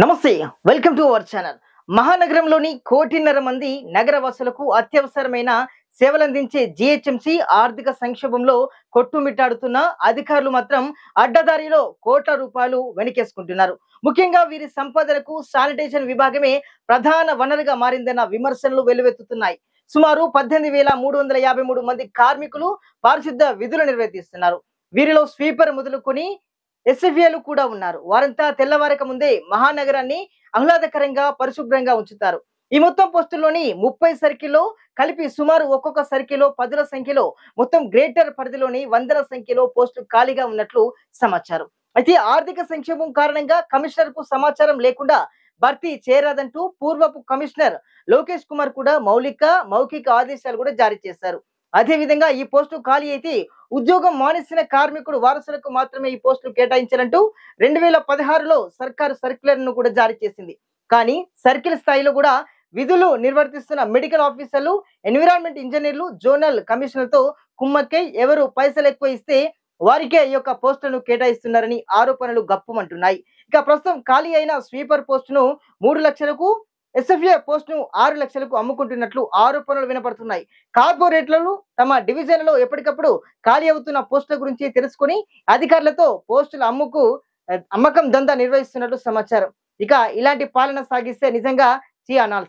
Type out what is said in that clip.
నమస్తే welcome to our channel మహానగరంలోని కోటిన్నర మంది నగరవాసులకు అత్యవసరమైన సేవలందించే జిహెచ్ఎంసి ఆర్థిక సంక్షోభంలో కొట్టుమిట్టాడుతున్న అధికారులు మాత్రం అడ్డదారిలో కోట్ల రూపాయలు వెనకేసుకుంటున్నారు ముఖ్యంగా వీరి సంపాదనకు శానిటేషన్ విభాగమే ప్రధాన వనరుగా మారిందన్న విమర్శలు వెల్లువెత్తుతున్నాయి సుమారు పద్దెనిమిది వేల మూడు వందల యాభై మూడు మంది కార్మికులు పారిశుద్ధ విధులు నిర్వర్తిస్తున్నారు వీరిలో స్వీపర్ మొదలుకొని ఎస్ఎఫ్ఏలు కూడా ఉన్నారు వారంతా తెల్లవారక ముందే మహానగరాన్ని ఆహ్లాదకరంగా పరిశుభ్రంగా ఉంచుతారు ఈ మొత్తం పోస్టుల్లోని ముప్పై సర్కిల్లో కలిపి సుమారు ఒక్కొక్క సర్కిల్లో పదుల సంఖ్యలో మొత్తం గ్రేటర్ పరిధిలోని వందల సంఖ్యలో పోస్టులు ఖాళీగా ఉన్నట్లు సమాచారం అయితే ఆర్థిక సంక్షేమం కారణంగా కమిషనర్ కు సమాచారం లేకుండా భర్తీ చేరాదంటూ పూర్వపు కమిషనర్ లోకేష్ కుమార్ కూడా మౌలిక మౌఖిక ఆదేశాలు కూడా జారీ చేశారు అదేవిధంగా ఈ పోస్టు ఖాళీ అయితే ఉద్యోగం మానేసిన కార్మికుడు వారసులకు మాత్రమే ఈ పోస్టులు కేటాయించాలంటూ రెండు వేల పదహారులో సర్కారు సర్క్యులర్ ను కూడా జారీ చేసింది కానీ సర్కిల్ స్థాయిలో కూడా విధులు నిర్వర్తిస్తున్న మెడికల్ ఆఫీసర్లు ఎన్విరాన్మెంట్ ఇంజనీర్లు జోనల్ కమిషనర్తో కుమ్మక్కై ఎవరు పైసలు ఎక్కువ ఇస్తే వారికే ఈ యొక్క పోస్టులను కేటాయిస్తున్నారని ఆరోపణలు గప్పమంటున్నాయి ఇక ప్రస్తుతం ఖాళీ అయిన స్వీపర్ పోస్టును మూడు లక్షలకు ఎస్ఎఫ్ఏ ను ఆరు లక్షలకు అమ్ముకుంటున్నట్లు ఆరోపణలు వినపడుతున్నాయి కార్పొరేట్లను తమ డివిజన్లలో ఎప్పటికప్పుడు ఖాళీ అవుతున్న పోస్టుల గురించి తెలుసుకుని అధికారులతో పోస్టుల అమ్ముకు అమ్మకం దందా నిర్వహిస్తున్నట్లు సమాచారం ఇక ఇలాంటి పాలన సాగిస్తే నిజంగా చీ అనాల్సింది